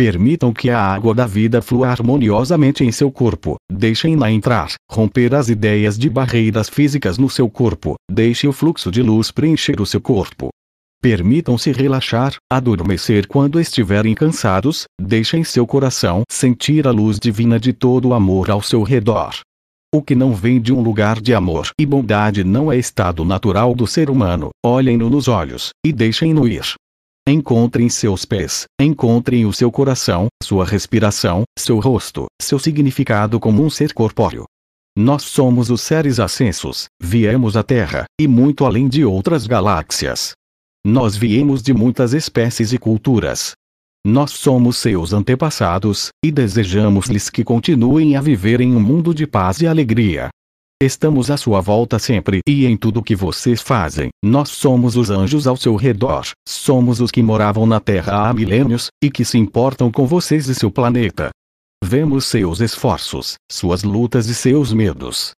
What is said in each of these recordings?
Permitam que a água da vida flua harmoniosamente em seu corpo. Deixem-na entrar, romper as ideias de barreiras físicas no seu corpo. Deixe o fluxo de luz preencher o seu corpo. Permitam-se relaxar, adormecer quando estiverem cansados. Deixem seu coração sentir a luz divina de todo o amor ao seu redor. O que não vem de um lugar de amor e bondade não é estado natural do ser humano. Olhem-no nos olhos e deixem-no ir. Encontrem seus pés, encontrem o seu coração, sua respiração, seu rosto, seu significado como um ser corpóreo. Nós somos os seres ascensos, viemos à Terra, e muito além de outras galáxias. Nós viemos de muitas espécies e culturas. Nós somos seus antepassados, e desejamos-lhes que continuem a viver em um mundo de paz e alegria. Estamos à sua volta sempre e em tudo que vocês fazem. Nós somos os anjos ao seu redor. Somos os que moravam na Terra há milênios e que se importam com vocês e seu planeta. Vemos seus esforços, suas lutas e seus medos.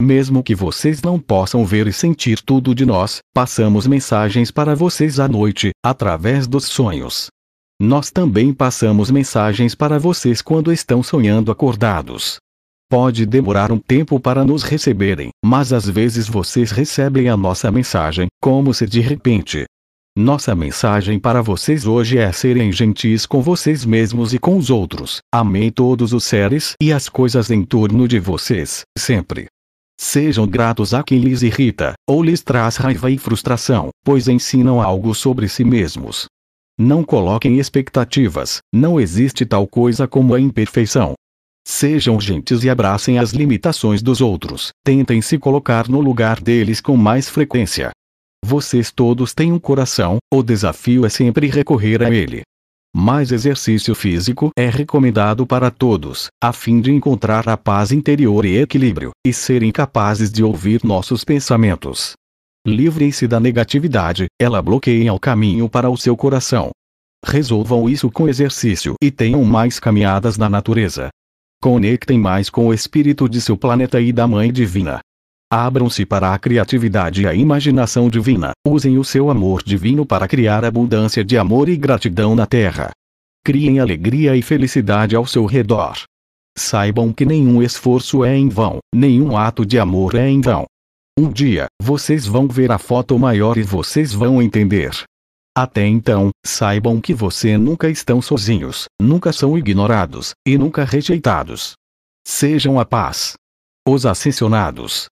Mesmo que vocês não possam ver e sentir tudo de nós, passamos mensagens para vocês à noite, através dos sonhos. Nós também passamos mensagens para vocês quando estão sonhando acordados. Pode demorar um tempo para nos receberem, mas às vezes vocês recebem a nossa mensagem, como se de repente. Nossa mensagem para vocês hoje é serem gentis com vocês mesmos e com os outros. Amém. todos os seres e as coisas em torno de vocês, sempre. Sejam gratos a quem lhes irrita, ou lhes traz raiva e frustração, pois ensinam algo sobre si mesmos. Não coloquem expectativas, não existe tal coisa como a imperfeição, Sejam gentis e abracem as limitações dos outros. Tentem se colocar no lugar deles com mais frequência. Vocês todos têm um coração, o desafio é sempre recorrer a ele. Mais exercício físico é recomendado para todos, a fim de encontrar a paz interior e equilíbrio, e serem capazes de ouvir nossos pensamentos. Livrem-se da negatividade, ela bloqueia o caminho para o seu coração. Resolvam isso com exercício e tenham mais caminhadas na natureza. Conectem mais com o espírito de seu planeta e da Mãe Divina. Abram-se para a criatividade e a imaginação divina. Usem o seu amor divino para criar abundância de amor e gratidão na Terra. Criem alegria e felicidade ao seu redor. Saibam que nenhum esforço é em vão, nenhum ato de amor é em vão. Um dia, vocês vão ver a foto maior e vocês vão entender. Até então, saibam que você nunca estão sozinhos, nunca são ignorados, e nunca rejeitados. Sejam a paz. Os ascensionados,